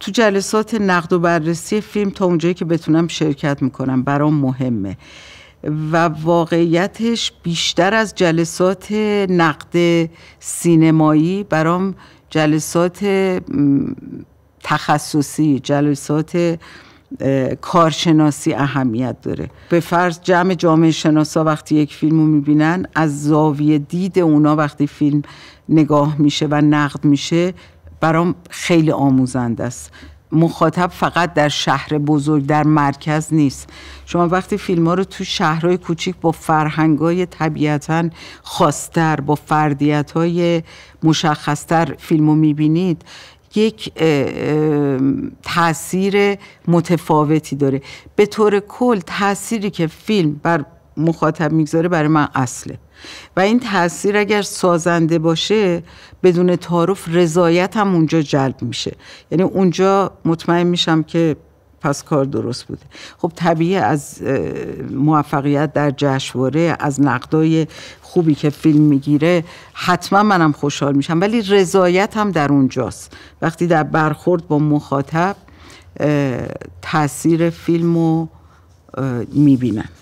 تو جلسات نقد و بررسی فیلم تا اونجایی که بتونم شرکت میکنم برام مهمه و واقعیتش بیشتر از جلسات نقد سینمایی برام جلسات تخصصی جلسات کارشناسی اهمیت داره به فرض جمع جامعه شناسا وقتی یک فیلم رو میبینن از زاویه دید اونا وقتی فیلم نگاه میشه و نقد میشه برام خیلی آموزند است مخاطب فقط در شهر بزرگ در مرکز نیست شما وقتی فیلم ها رو تو شهرهای کوچیک با فرهنگ های طبیعتا خواستر با فردیت های مشخصتر فیلم رو میبینید یک تاثیر متفاوتی داره به طور کل تاثیری که فیلم بر مخاطب میگذاره برای من اصله و این تاثیر اگر سازنده باشه بدون تعارف رضایت هم اونجا جلب میشه یعنی اونجا مطمئن میشم که پس کار درست بوده خب طبیعی از موفقیت در جشنواره از نقدای خوبی که فیلم میگیره حتما منم خوشحال میشم ولی رضایت هم در اونجاست وقتی در برخورد با مخاطب تاثیر فیلم رو میبینم